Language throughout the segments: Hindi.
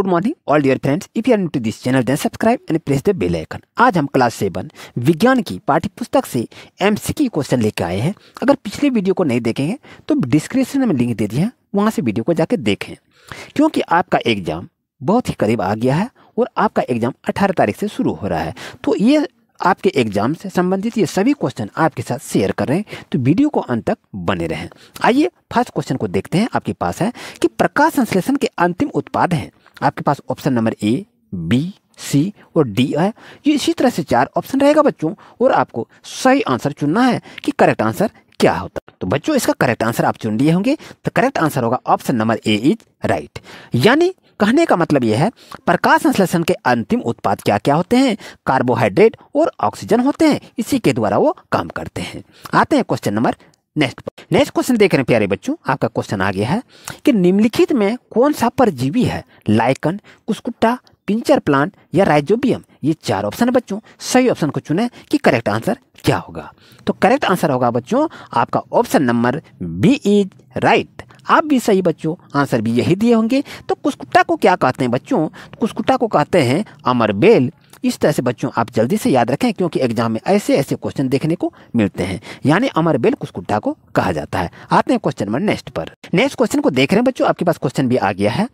good morning all dear friends if you are to this channel then subscribe and press the bell icon आज हम क्लास सेवन विज्ञान की पाठ्य पुस्तक से एमसीक्यू क्वेश्चन लेके आए हैं अगर पिछले वीडियो को नहीं देखेंगे तो डिस्क्रिप्शन में लिंक दे दिया वहाँ से वीडियो को जाके देखें क्योंकि आपका एग्जाम बहुत ही करीब आ गया है और आपका एग्जाम अठारह तारीख से शुरू हो रहा है तो ये आपके एग्जाम से संबंधित ये सभी क्वेश्चन आपके साथ शेयर कर रहे हैं तो वीडियो को अंत तक बने रहें आइए फर्स्ट क्वेश्चन को देखते हैं आपके पास है कि प्रकाश संश्लेषण के अंतिम उत्पाद हैं आपके पास option number A B C और डी है ये इसी तरह से चार ऑप्शन रहेगा बच्चों और आपको सही आंसर चुनना है कि करेक्ट आंसर क्या होता तो बच्चों इसका करेक्ट आंसर आप चुन लिए होंगे तो करेक्ट आंसर होगा option number A is right यानी कहने का मतलब यह है प्रकाश संश्लेषण के अंतिम उत्पाद क्या क्या होते हैं कार्बोहाइड्रेट और ऑक्सीजन होते हैं इसी के द्वारा वो काम करते हैं आते हैं question number next next question देख रहे हैं प्यारे बच्चों आपका क्वेश्चन आ गया है कि निम्नलिखित में कौन सा परजीवी है लाइकन कुस्कुट्टा पिंचर प्लांट या राइजोबियम ये चार ऑप्शन है बच्चों सही ऑप्शन को चुने कि करेक्ट आंसर क्या होगा तो करेक्ट आंसर होगा बच्चों आपका option number B is right आप भी सही बच्चों आंसर भी यही दिए होंगे तो कुस्कुट्टा को क्या कहते हैं बच्चों तो कुस्कुट्टा को कहते हैं अमर बेल इस तरह से बच्चों आप जल्दी से याद रखें क्योंकि एग्जाम में ऐसे ऐसे क्वेश्चन देखने को मिलते हैं यानी अमर बेल कुस्कुट्टा को कहा जाता है आते हैं क्वेश्चन नंबर नेक्स्ट पर नेक्स्ट क्वेश्चन को देख रहे हैं बच्चों आपके पास क्वेश्चन भी आ गया है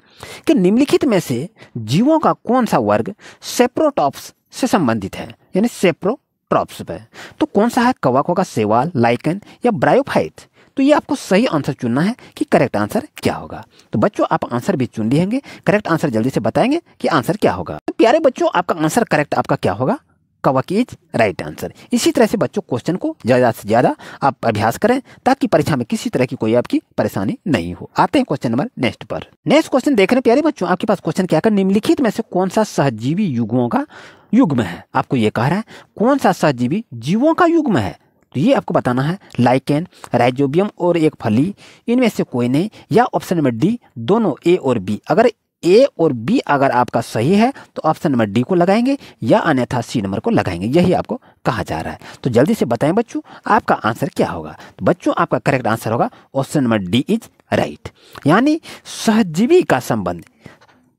कि निम्नलिखित में से जीवों का कौन सा वर्ग सेप्रोटॉप्स से संबंधित है यानी सेप्रोटॉप्स पर तो कौन सा है कवक होगा सेवाल लाइकन या ब्रायोफाइट तो ये आपको सही आंसर चुनना है कि करेक्ट आंसर क्या होगा तो बच्चों आप आंसर भी चुन लिएंगे करेक्ट आंसर जल्दी से बताएंगे कि आंसर क्या होगा तो प्यारे बच्चों आपका आंसर करेक्ट आपका क्या होगा कवक इज राइट आंसर इसी तरह से बच्चों क्वेश्चन को ज़्यादा से ज़्यादा आप अभ्यास करें ताकि परीक्षा में किसी तरह की कोई आपकी परेशानी नहीं हो आते हैं क्वेश्चन नंबर नेक्स्ट पर नेक्स्ट क्वेश्चन देख रहे प्यारे बच्चों आपके पास क्वेश्चन क्या कर निम्नलिखित में से कौन सा सहजीवी युगों का युग्म है आपको ये कह रहा है कौन सा सहजीवी जीवों का युग्म है तो ये आपको बताना है लाइकेन राइजोबियम और एक फली इनमें से कोई नहीं या ऑप्शन नंबर डी दोनों ए और बी अगर ए और बी अगर आपका सही है तो ऑप्शन नंबर डी को लगाएंगे या अन्यथा सी नंबर को लगाएंगे यही आपको कहा जा रहा है तो जल्दी से बताएं बच्चों आपका आंसर क्या होगा तो बच्चों आपका करेक्ट आंसर होगा option number D is right यानी सहजीवी का संबंध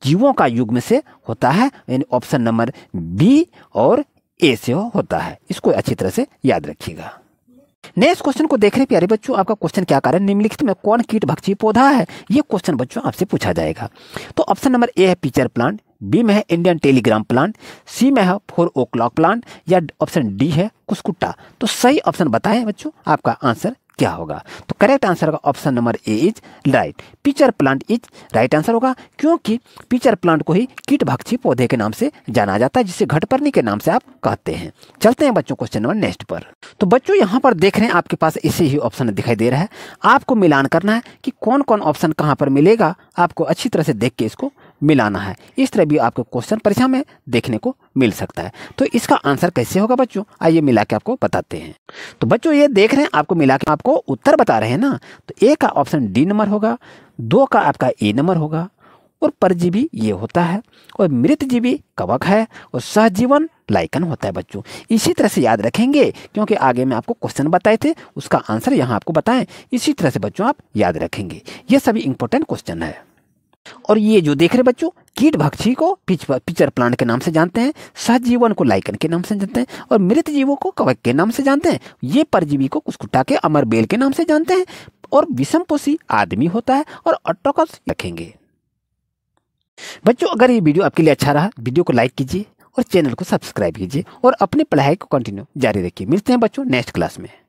जीवों का युग्म से होता है यानी ऑप्शन नंबर बी और ए से हो होता है इसको अच्छी तरह से याद रखिएगा नेक्स्ट क्वेश्चन को देख रहे प्यारे बच्चों आपका क्वेश्चन क्या कारण निम्नलिखित में कौन कीट भक्षी पौधा है ये क्वेश्चन बच्चों आपसे पूछा जाएगा तो ऑप्शन नंबर ए है पिचर प्लांट बी में है इंडियन टेलीग्राम प्लांट सी में है फोर ओ क्लॉक प्लांट या ऑप्शन डी है कुस्कुट्टा तो सही ऑप्शन बताएं बच्चों आपका आंसर क्या होगा तो करेक्ट आंसर होगा option number A is right pitcher plant is right answer होगा क्योंकि पिचर प्लांट को ही कीट भक्षी पौधे के नाम से जाना जाता है जिसे घटपर्णी के नाम से आप कहते हैं चलते हैं बच्चों क्वेश्चन नंबर नेक्स्ट पर तो बच्चों यहाँ पर देख रहे हैं आपके पास इसी ही ऑप्शन दिखाई दे रहा है आपको मिलान करना है कि कौन कौन ऑप्शन कहाँ पर मिलेगा आपको अच्छी तरह से देख के इसको मिलाना है इस तरह भी आपको क्वेश्चन परीक्षा में देखने को मिल सकता है तो इसका आंसर कैसे होगा बच्चों आइए मिला के आपको बताते हैं तो बच्चों ये देख रहे हैं आपको मिला के आपको उत्तर बता रहे हैं ना तो ए का ऑप्शन डी नंबर होगा दो का आपका ए नंबर होगा और परजीवी ये होता है और मृतजीवी कवक है और सहजीवन लाइकन होता है बच्चों इसी तरह से याद रखेंगे क्योंकि आगे मैं आपको क्वेश्चन बताए थे उसका आंसर यहाँ आपको बताएं इसी तरह से बच्चों आप याद रखेंगे ये सभी इंपॉर्टेंट क्वेश्चन है और ये जो देख रहे बच्चों कीट भक्षी को पिच, पिचर प्लांट के नाम से जानते हैं सहजीवन को लाइकन के नाम से जानते हैं और मृत जीवों को कवक के नाम से जानते हैं ये परजीवी को कुस्कुटा के अमर बेल के नाम से जानते हैं और पोषी आदमी होता है और ऑटोकस रखेंगे बच्चों अगर ये वीडियो आपके लिए अच्छा रहा वीडियो को लाइक कीजिए और चैनल को सब्सक्राइब कीजिए और अपनी पढ़ाई को कंटिन्यू जारी रखिए मिलते हैं बच्चों नेक्स्ट क्लास में